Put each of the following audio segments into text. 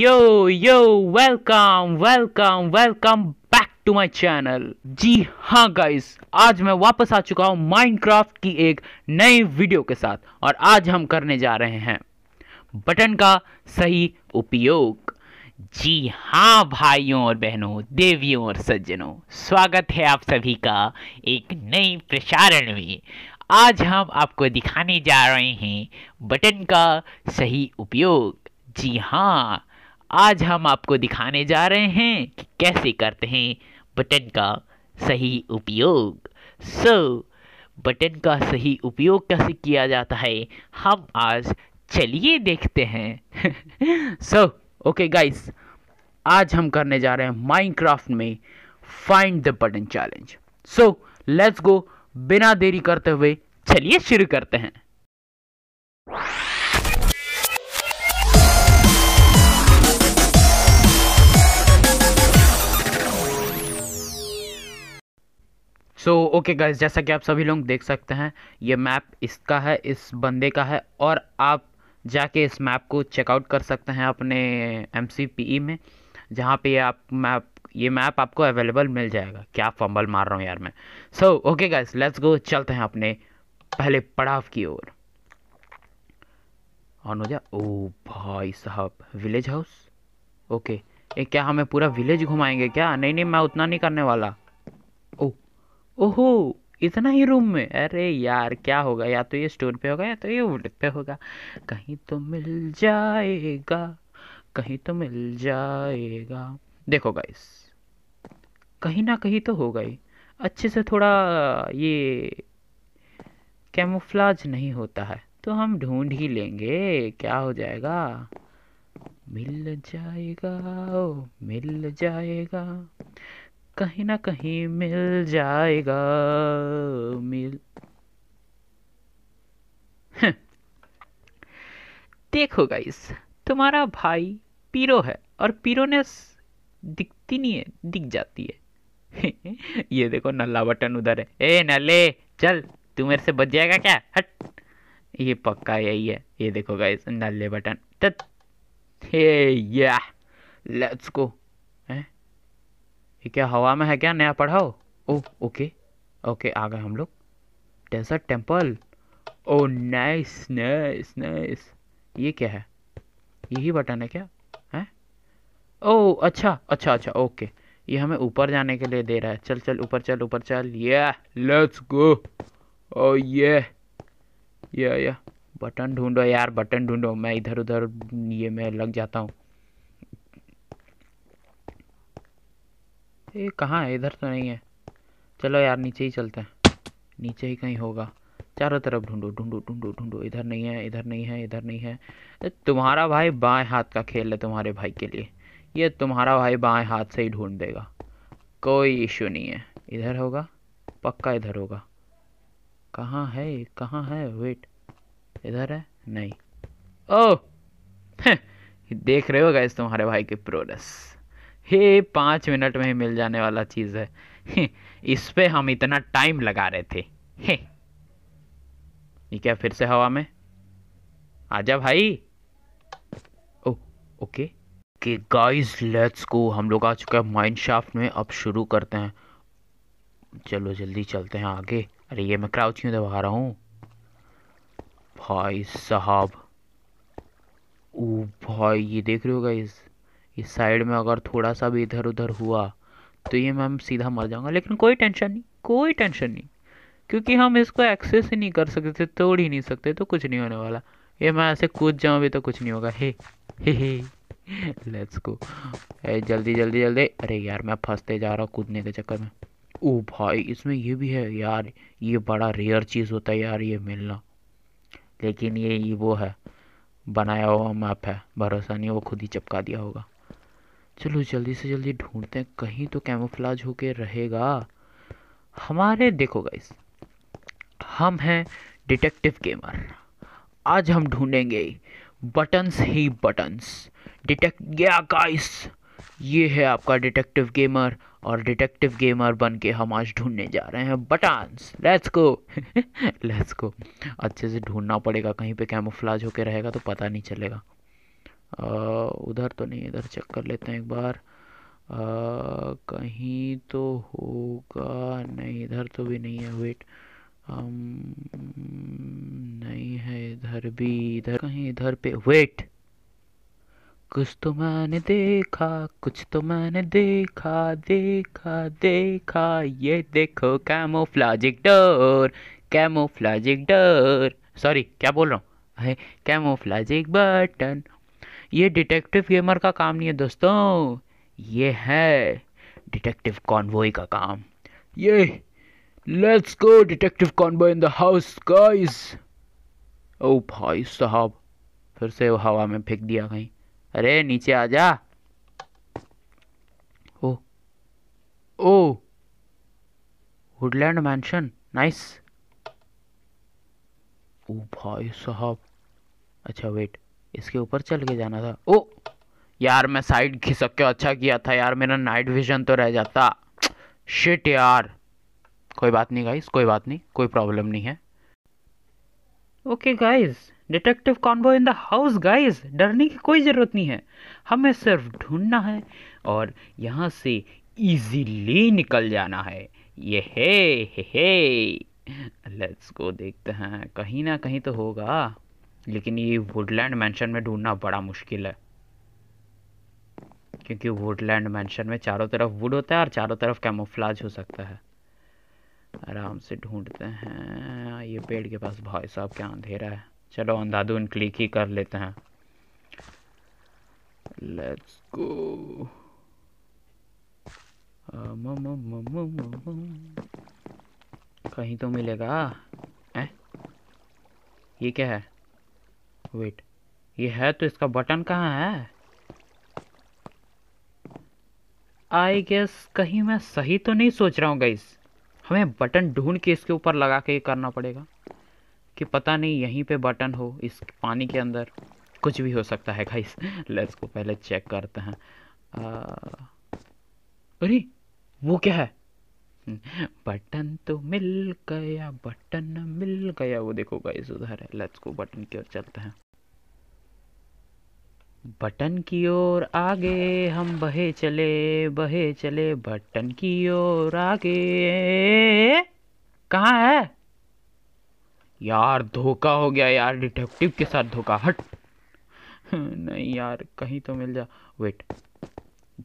Yo yo welcome welcome welcome back to my channel जी हाँ guys आज मैं वापस आ चुका हूँ माइनक्राफ्ट की एक नई वीडियो के साथ और आज हम करने जा रहे हैं बटन का सही उपयोग जी हाँ भाइयों और बहनों देवियों और सज्जनों स्वागत है आप सभी का एक नई प्रसारण में आज हम आपको दिखाने जा रहे हैं बटन का सही उपयोग जी हाँ आज हम आपको दिखाने जा रहे हैं कि कैसे करते हैं बटन का सही उपयोग सो so, बटन का सही उपयोग कैसे किया जाता है हम आज चलिए देखते हैं सो ओके गाइस आज हम करने जा रहे हैं माइनक्राफ्ट में find the button challenge so let's go बिना देरी करते हुए चलिए शुरू करते हैं सो ओके गाइज जैसा कि आप सभी लोग देख सकते हैं ये मैप इसका है इस बंदे का है और आप जाके इस मैप को चेकआउट कर सकते हैं अपने एम e में जहाँ पे आप मैप ये मैप आपको अवेलेबल मिल जाएगा क्या फंबल मार रहा हूँ यार मैं so okay guys let's go चलते हैं अपने पहले पड़ाव की ओर ऑन हो जा ओ भाई साहब विलेज हाउस ओके ये क्या हमें पूरा विलेज घुमाएंगे क्या नहीं नहीं मैं उतना नहीं करने वाला ओहो इतना ही रूम में अरे यार क्या होगा या तो ये स्टोन पे होगा या तो ये वुड पे होगा कहीं तो मिल जाएगा कहीं तो मिल जाएगा देखो गाइस कहीं ना कहीं तो होगा गई अच्छे से थोड़ा ये कैमोफ्लाज नहीं होता है तो हम ढूंढ ही लेंगे क्या हो जाएगा मिल जाएगा ओ मिल जाएगा कहीं ना कहीं मिल जाएगा मिल हम्म। देखो गाइस तुम्हारा भाई पीरो है और ने दिखती नहीं है दिख जाती है ये देखो नल्ला बटन उधर है ए नले चल तू मेरे से बच जाएगा क्या हट ये पक्का यही है ये देखो गाइस नल्ले बटन तत हे या लेट्स गो ये क्या हवा में है क्या नया पढ़ाओ ओ ओके ओके आ गए हम लोग desert temple oh nice nice nice ये क्या है यही बटन है क्या है ओ oh, अच्छा अच्छा अच्छा ओके ये हमें ऊपर जाने के लिए दे रहा है चल चल ऊपर चल ऊपर चल ये लेट्स गो ओ ये या या बटन ढूंढो यार बटन ढूंढो मैं इधर उधर ये मैं लग जाता हूँ ये कहाँ है इधर तो नहीं है चलो यार नीचे ही चलते हैं नीचे ही कहीं होगा चारों तरफ ढूंढो ढूंढो ढूंढो ढूंढो इधर नहीं है इधर नहीं है इधर नहीं है तो तुम्हारा भाई बाएं हाथ का खेल है तुम्हारे भाई के लिए ये तुम्हारा भाई बाएं हाथ से ही ढूंढ देगा कोई इशू नहीं है इधर होगा पक्का इधर होगा कहाँ है कहाँ है वेट इधर है नहीं ओह देख रहे हो इस तुम्हारे भाई के प्रोग्रेस हे पाँच मिनट में ही मिल जाने वाला चीज़ है इस पर हम इतना टाइम लगा रहे थे हे ये क्या फिर से हवा में आजा भाई ओ ओके कि गाइस लेट्स को हम लोग आ चुके हैं माइंड शाफ्ट में अब शुरू करते हैं चलो जल्दी चलते हैं आगे अरे ये मैं क्राउच क्यों दबा रहा हूँ भाई साहब ओ भाई ये देख रहे हो गाइस इस साइड में अगर थोड़ा सा भी इधर उधर हुआ तो ये मैं सीधा मर जाऊँगा लेकिन कोई टेंशन नहीं कोई टेंशन नहीं क्योंकि हम इसको एक्सेस ही नहीं कर सकते तोड़ ही नहीं सकते तो कुछ नहीं होने वाला ये मैं ऐसे कूद जाऊँ भी तो कुछ नहीं होगा हे हे हे लेट्स गो जल्दी जल्दी जल्दी अरे यार मैं फंसते जा रहा हूँ कूदने के चक्कर में ओ भाई इसमें ये भी है यार ये बड़ा रेयर चीज़ होता है यार ये मिलना लेकिन ये, ये वो है बनाया हुआ मैप है भरोसा नहीं वो खुद ही चिपका दिया होगा चलो जल्दी से जल्दी ढूंढते हैं कहीं तो कैमोफ्लाज होके रहेगा हमारे देखो गाइस हम हैं डिटेक्टिव गेमर आज हम ढूंढेंगे बटन्स ही बटन्स डिटेक्ट गया गाइस ये है आपका डिटेक्टिव गेमर और डिटेक्टिव गेमर बन के हम आज ढूंढने जा रहे हैं buttons let's go let's go अच्छे से ढूंढना पड़ेगा कहीं पे कैमोफ्लाज होके रहेगा तो पता नहीं चलेगा उधर तो नहीं इधर चेक कर लेते हैं एक बार आ, कहीं तो होगा नहीं इधर तो भी नहीं है वेट हम नहीं है इधर भी इधर कहीं इधर पे वेट कुछ तो मैंने देखा कुछ तो मैंने देखा देखा देखा ये देखो camouflagic door camouflagic door sorry क्या बोल रहा हूँ कैमोफ्लाजिक बटन ये डिटेक्टिव गेमर का काम नहीं है दोस्तों ये है डिटेक्टिव कॉन्वॉय का काम ये let's go detective convoy in the house guys oh भाई साहब फिर से वो हवा में फेंक दिया कहीं अरे नीचे आ जा oh oh woodland mansion nice oh भाई साहब अच्छा वेट इसके ऊपर चल के जाना था ओ यार मैं साइड घिसक के अच्छा किया था यार मेरा नाइट विजन तो रह जाता शिट यार कोई बात नहीं गाइस कोई बात नहीं कोई प्रॉब्लम नहीं है okay guys detective combo in the house guys डरने की कोई ज़रूरत नहीं है हमें सिर्फ ढूंढना है और यहाँ से इजीली निकल जाना है ये हे हे लेट्स गो देखते हैं कहीं ना कहीं तो होगा लेकिन ये वुडलैंड मैंशन में ढूंढना बड़ा मुश्किल है क्योंकि वुडलैंड मैंशन में चारों तरफ वुड होता है और चारों तरफ कैमोफ्लाज हो सकता है आराम से ढूंढते हैं ये पेड़ के पास भाई साहब क्या अंधेरा है चलो अंधाधुन क्लिक ही कर लेते हैं लेट्स गो कहीं तो मिलेगा ए? ये क्या है वेट ये है तो इसका बटन कहाँ है आई गेस कहीं मैं सही तो नहीं सोच रहा हूँ गाइस हमें बटन ढूंढ के इसके ऊपर लगा के करना पड़ेगा कि पता नहीं यहीं पे बटन हो इस पानी के अंदर कुछ भी हो सकता है गाइस लेट्स को पहले चेक करते हैं अरे वो क्या है बटन तो मिल गया बटन मिल गया वो देखो गाइस उधर है लेट्स को बटन की ओर चलते हैं बटन की ओर आगे हम बहे चले बहे चले बटन की ओर आगे कहाँ है यार धोखा हो गया यार डिटेक्टिव के साथ धोखा हट नहीं यार कहीं तो मिल जा वेट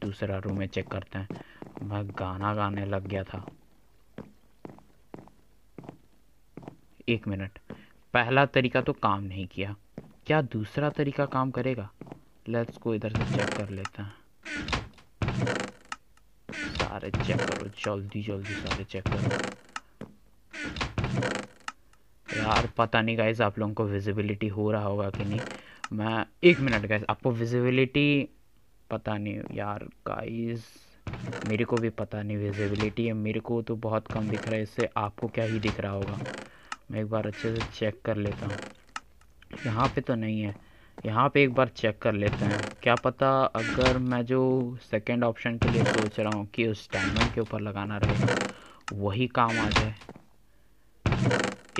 दूसरा रूम में चेक करते हैं मैं गाना गाने लग गया था एक मिनट पहला तरीका तो काम नहीं किया क्या दूसरा तरीका काम करेगा लेट्स को इधर से चेक कर लेते हैं सारे चेक करो जल्दी जल्दी सारे चेक करो यार पता नहीं गाइज आप लोगों को विजिबिलिटी हो रहा होगा कि नहीं मैं एक मिनट गाइज आपको विजिबिलिटी पता नहीं यार गाइज मेरे को भी पता नहीं विजिबिलिटी है मेरे को तो बहुत कम दिख रहा है इससे आपको क्या ही दिख रहा होगा मैं एक बार अच्छे से चेक कर लेता हूँ यहाँ पे तो नहीं है यहाँ पे एक बार चेक कर लेते हैं क्या पता अगर मैं जो सेकंड ऑप्शन के लिए सोच रहा हूँ कि उस डायमंड के ऊपर लगाना रहे वही काम आ जाए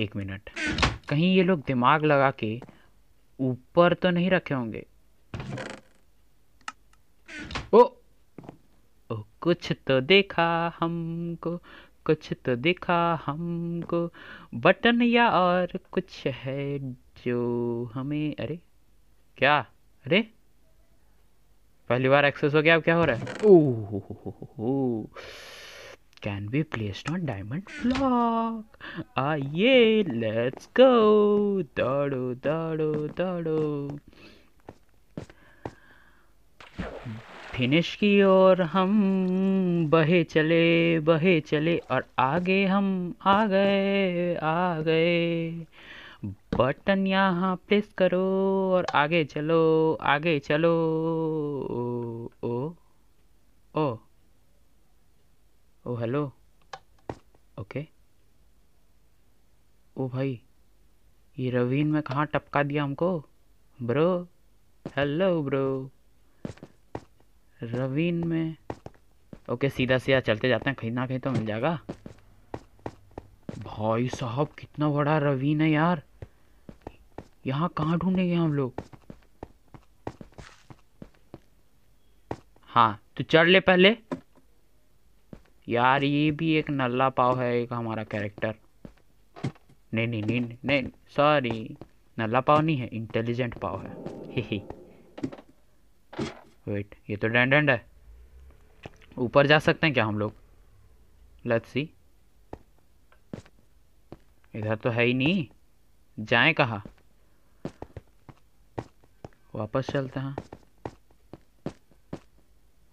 एक मिनट कहीं ये लोग दिमाग लगा के ऊपर तो नहीं रखे होंगे ओ, ओ कुछ तो देखा हमको कुछ तो देखा हमको बटन या और कुछ है जो हमें अरे क्या अरे पहली बार एक्सेस हो गया अब क्या हो रहा है oh can be placed on diamond block आइए लेट्स गो दौड़ो दौड़ो दौड़ो फिनिश की ओर हम बहे चले बहे चले और आगे हम आ गए आ गए बटन यहाँ प्रेस करो और आगे चलो आगे चलो ओ ओ ओ हेलो ओके ओ भाई ये रवीन में कहाँ टपका दिया हमको ब्रो हेलो ब्रो रवीन में ओके सीधा सीधा चलते जाते हैं कहीं ना कहीं तो मिल जाएगा भाई साहब कितना बड़ा रवीन है यार यहाँ कहाँ ढूंढेंगे हम लोग हाँ तो चढ़ ले पहले यार ये भी एक नल्ला पाव है एक हमारा कैरेक्टर नहीं नहीं नहीं नहीं नहीं सॉरी नल्ला पाव नहीं है इंटेलिजेंट पाव है ही ही वेट ये तो डेंड एंड है ऊपर जा सकते हैं क्या हम लोग लेट्स सी इधर तो है ही नहीं जाए कहाँ वापस चलते हैं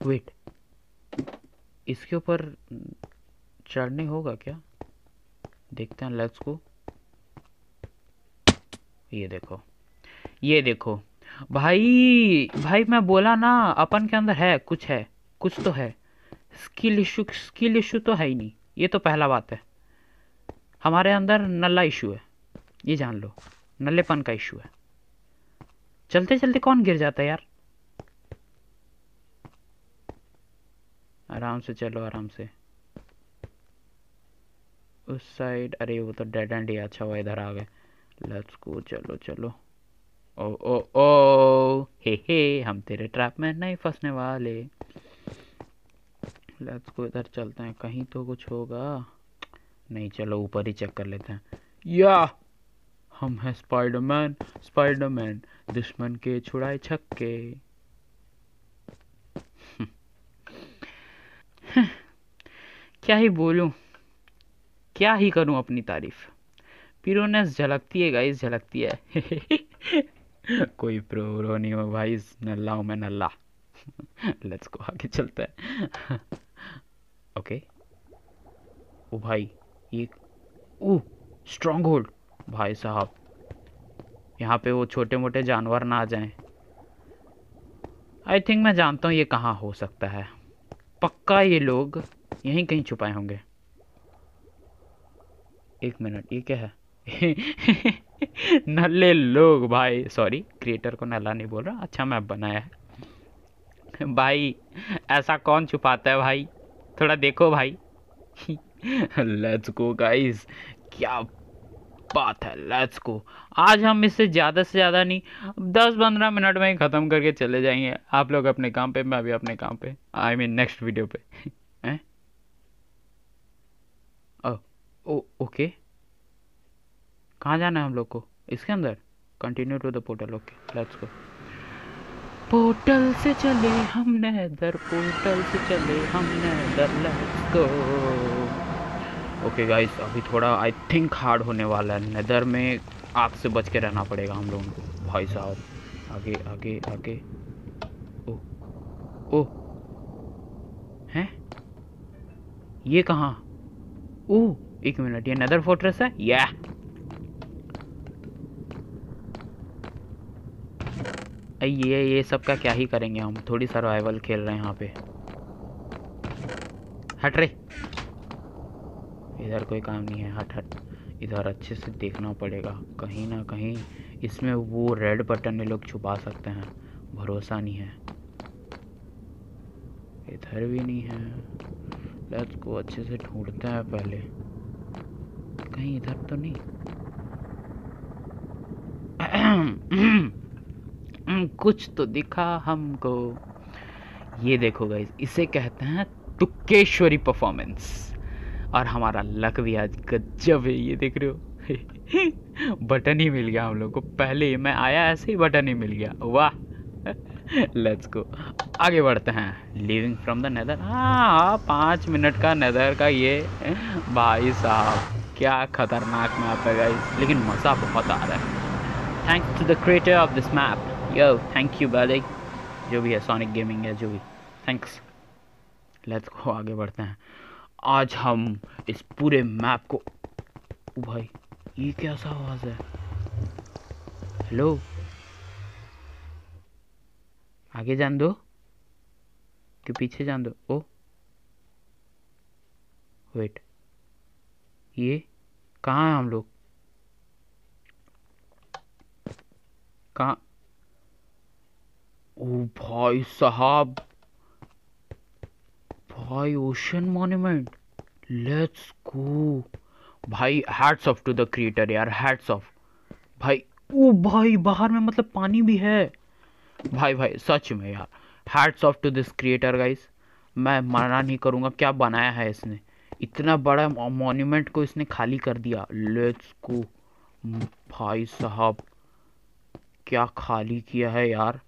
वेट इसके ऊपर चढ़ने होगा क्या देखते हैं लेट्स को ये देखो ये देखो भाई भाई मैं बोला ना अपन के अंदर है कुछ है कुछ तो है स्किल इशू स्किल इशू तो है ही नहीं ये तो पहला बात है हमारे अंदर नल्ला इशू है ये जान लो नल्लेपन का इशू है चलते चलते कौन गिर जाता है यार आराम से चलो आराम से उस साइड अरे वो तो डेड एंड ही अच्छा हुआ इधर आ गए लेट्स गो चलो चलो ओ ओ ओ हे हे हम तेरे ट्रैप में नहीं फंसने वाले लेट्स गो इधर चलते हैं कहीं तो कुछ होगा नहीं चलो ऊपर ही चेक कर लेते हैं या हम हैं स्पाइडरमैन स्पाइडरमैन दुश्मन के छुड़ाए छक्के क्या ही बोलूं क्या ही करूं अपनी तारीफ पिरोनेस झलकती है गाइस झलकती है कोई प्रो नहीं हो भाई नल्ला मैं नल्ला लेट्स को आगे चलता है ओके ओ भाई ये ओ स्ट्रॉन्ग होल्ड भाई साहब यहाँ पे वो छोटे मोटे जानवर ना आ जाएं आई थिंक मैं जानता हूँ ये कहाँ हो सकता है पक्का ये लोग यहीं कहीं छुपाए होंगे एक मिनट ये क्या है नल्ले लोग भाई सॉरी क्रिएटर को नल्ला नहीं बोल रहा अच्छा मैप बनाया है भाई ऐसा कौन छुपाता है भाई थोड़ा देखो भाई लेट्स गो गाइस क्या बात है लेट्स गो आज हम इससे ज़्यादा से ज़्यादा नहीं दस पंद्रह मिनट में ही ख़त्म करके चले जाएंगे आप लोग अपने काम पे मैं भी अपने काम पे आई मीन नेक्स्ट वीडियो पे हैं ओ ओके कहाँ जाना है हम लोग को इसके अंदर continue to the portal okay let's go portal से चले हम नैदर पोर्टल से चले हम nether let's go okay guys अभी थोड़ा आई थिंक हार्ड होने वाला है नदर में आग से बच के रहना पड़ेगा हम लोगों को भाई साहब आगे आगे आगे ओ ओ हैं ये कहाँ ओह एक मिनट ये नदर फोर्ट्रेस है या ये ये सब का क्या ही करेंगे हम थोड़ी सर्वाइवल खेल रहे हैं यहाँ पे हट रे इधर कोई काम नहीं है हट हट इधर अच्छे से देखना पड़ेगा कहीं ना कहीं इसमें वो रेड बटन ये लोग छुपा सकते हैं भरोसा नहीं है इधर भी नहीं है लेट्स को अच्छे से ढूंढते हैं पहले कहीं इधर तो नहीं कुछ तो दिखा हमको ये देखो गाइस इसे कहते हैं टुक्केश्वरी परफॉर्मेंस और हमारा लक भी आज गजब है ये देख रहे हो बटन ही मिल गया हम लोग को पहले मैं आया ऐसे ही बटन ही मिल गया वाह लेट्स गो आगे बढ़ते हैं लिविंग फ्रॉम द नेदर हाँ पाँच मिनट का नेदर का ये भाई साहब क्या खतरनाक मैप है गाइस लेकिन मज़ा बहुत आ रहा है thanks to the creator of this map yo thank you बैलिक जो भी है सोनिक गेमिंग है जो भी थैंक्स लेट्स को आगे बढ़ते हैं आज हम इस पूरे मैप को ओ भाई ये क्या सा आवाज़ है हेलो आगे जान दो कि पीछे जान दो ओ वेट ये कहाँ है हम लोग कहाँ ओ भाई साहब भाई ओशन मॉन्यूमेंट लेट्स गो भाई hats off to the creator यार हैट्स ऑफ भाई ओ भाई बाहर में मतलब पानी भी है भाई भाई सच में यार hats off to this creator guys मैं मना नहीं करूँगा क्या बनाया है इसने इतना बड़ा मॉन्यूमेंट को इसने खाली कर दिया लेट्स गो भाई साहब क्या खाली किया है यार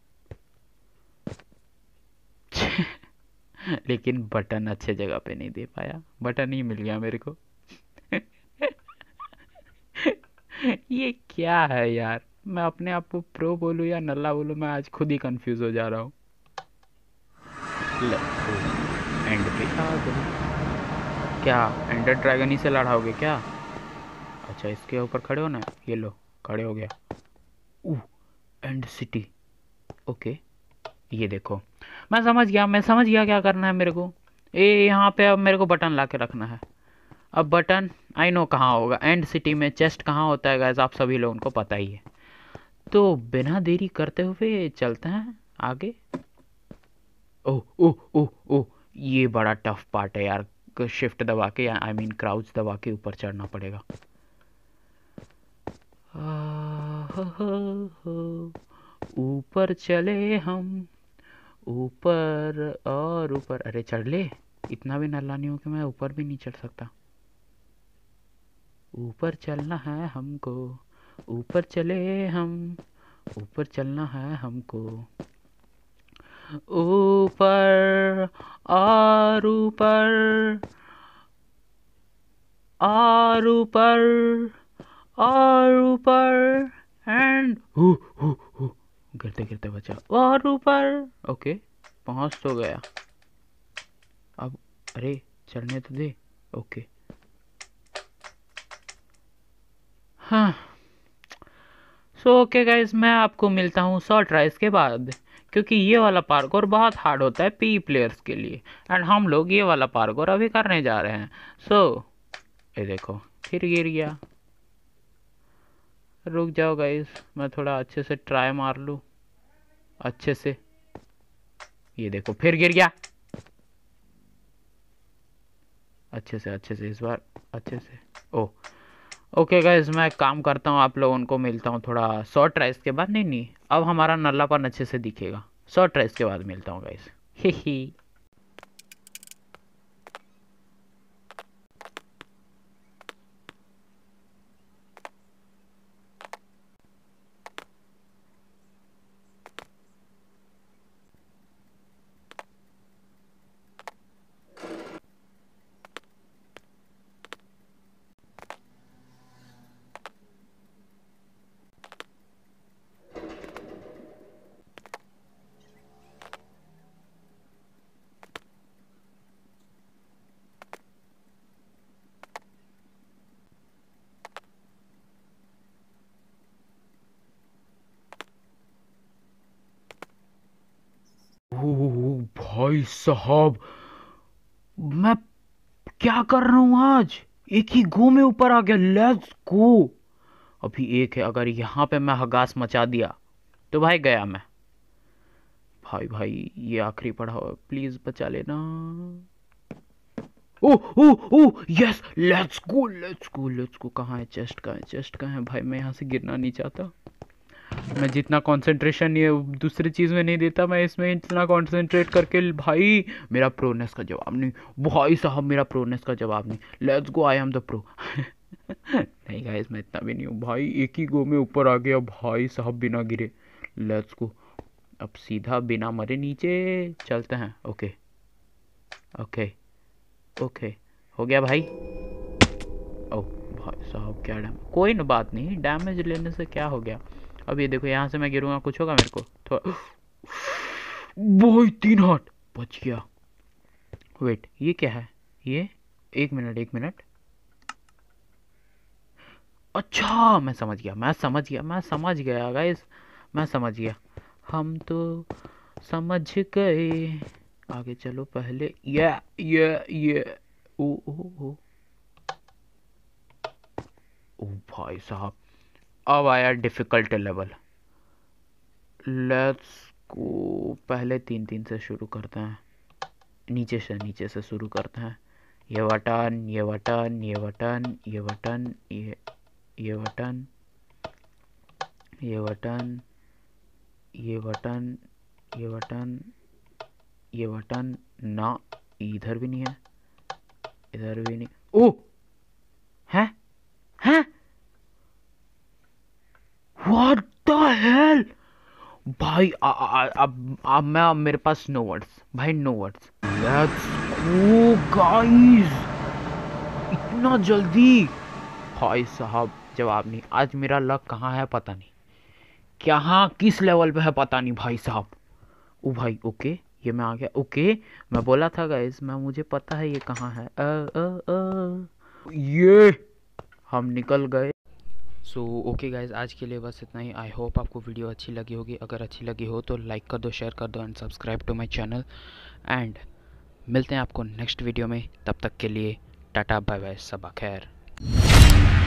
लेकिन बटन अच्छे जगह पे नहीं दे पाया बटन ही मिल गया मेरे को ये क्या है यार मैं अपने आप को प्रो बोलूँ या नल्ला बोलूँ मैं आज खुद ही कंफ्यूज हो जा रहा हूँ क्या एंडर ड्रैगन ही से लड़ाओगे क्या अच्छा इसके ऊपर खड़े हो ना ये लो खड़े हो गया ओह एंड सिटी ओके ये देखो मैं समझ गया मैं समझ गया क्या करना है मेरे को ये यहाँ पे अब मेरे को बटन ला के रखना है अब बटन आई नो कहाँ होगा एंड सिटी में चेस्ट कहाँ होता है गैस आप सभी लोगों को पता ही है तो बिना देरी करते हुए चलते हैं आगे ओह ओह ओह ओह ये बड़ा टफ पार्ट है यार शिफ्ट दबा के आई मीन क्राउच दबा के ऊपर चढ़ना पड़ेगा ऊपर चले हम ऊपर और ऊपर अरे चढ़ ले इतना भी नहीं हूँ कि मैं ऊपर भी नहीं चढ़ सकता ऊपर चलना है हमको ऊपर चले हम ऊपर चलना है हमको ऊपर और ऊपर और ऊपर और ऊपर एंड हु हु हु गिरते गिरते बचा और ऊपर ओके पहुंच तो गया अब अरे चलने तो दे ओके हाँ सो ओके गाइज मैं आपको मिलता हूँ सौ ट्राइज के बाद क्योंकि ये वाला पार्कोर बहुत हार्ड होता है पी प्लेयर्स के लिए एंड हम लोग ये वाला पार्कोर अभी करने जा रहे हैं सो so, ये देखो फिर गिर गया रुक जाओ गाइस मैं थोड़ा अच्छे से ट्राई मार लूँ अच्छे से ये देखो फिर गिर गया अच्छे से अच्छे से इस बार अच्छे से ओ ओके गाइज मैं काम करता हूँ आप लोगों को मिलता हूँ थोड़ा शॉर्ट राइस के बाद नहीं नहीं अब हमारा नल्लापन अच्छे से दिखेगा शॉर्ट राइस के बाद मिलता हूँ गाइज ही ही साहब मैं क्या कर रहा हूँ आज एक ही गो में ऊपर आ गया लेट्स गो अभी एक है अगर यहाँ पे मैं हगास मचा दिया तो भाई गया मैं भाई भाई ये आखिरी पढ़ाओ प्लीज बचा लेना oh oh oh yes let's go let's go let's go कहाँ है चेस्ट कहाँ है चेस्ट कहाँ है भाई मैं यहाँ से गिरना नहीं चाहता मैं जितना कंसंट्रेशन ये दूसरी चीज़ में नहीं देता मैं इसमें इतना कंसंट्रेट करके भाई मेरा प्रोनेस का जवाब नहीं भाई साहब मेरा प्रोनेस का जवाब नहीं let's go I am the pro नहीं गाइस मैं इतना भी नहीं हूँ भाई एक ही गो में ऊपर आ गया भाई साहब बिना गिरे लेट्स गो अब सीधा बिना मरे नीचे चलते हैं ओके ओके ओके हो गया भाई ओ oh, भाई साहब क्या डैम कोई ना बात नहीं डैमेज लेने से क्या हो गया अब ये देखो यहाँ से मैं गिरूंगा कुछ होगा मेरे को थोड़ा वही तीन हाथ बच गया वेट ये क्या है ये एक मिनट एक मिनट अच्छा मैं समझ गया मैं समझ गया मैं समझ गया गाइस मैं समझ गया हम तो समझ गए आगे चलो पहले ये ये ये ओ ओ ओ ओ भाई साहब अब आया डिफ़िकल्ट लेवल लेट्स को पहले तीन तीन से शुरू करते हैं नीचे से नीचे से शुरू करते हैं ये बटन ये बटन ये बटन ये बटन ये ये बटन ये बटन ये बटन ये बटन ये बटन ना इधर भी नहीं है इधर भी नहीं ओ हैं व्हाट द हेल भाई अब अब मैं मेरे पास नो वर्ड्स भाई no words let's go guys इतना जल्दी भाई साहब जवाब नहीं आज मेरा लक कहाँ है पता नहीं कहाँ किस लेवल पे है पता नहीं भाई साहब ओ भाई ओके ये मैं आ गया ओके मैं बोला था गाइस मैं मुझे पता है ये कहाँ है आ, आ, आ, ये हम निकल गए सो ओके गाइज आज के लिए बस इतना ही आई होप आपको वीडियो अच्छी लगी होगी अगर अच्छी लगी हो तो लाइक कर दो शेयर कर दो and subscribe to my channel and मिलते हैं आपको नेक्स्ट वीडियो में तब तक के लिए टाटा बाय बाय सबा खैर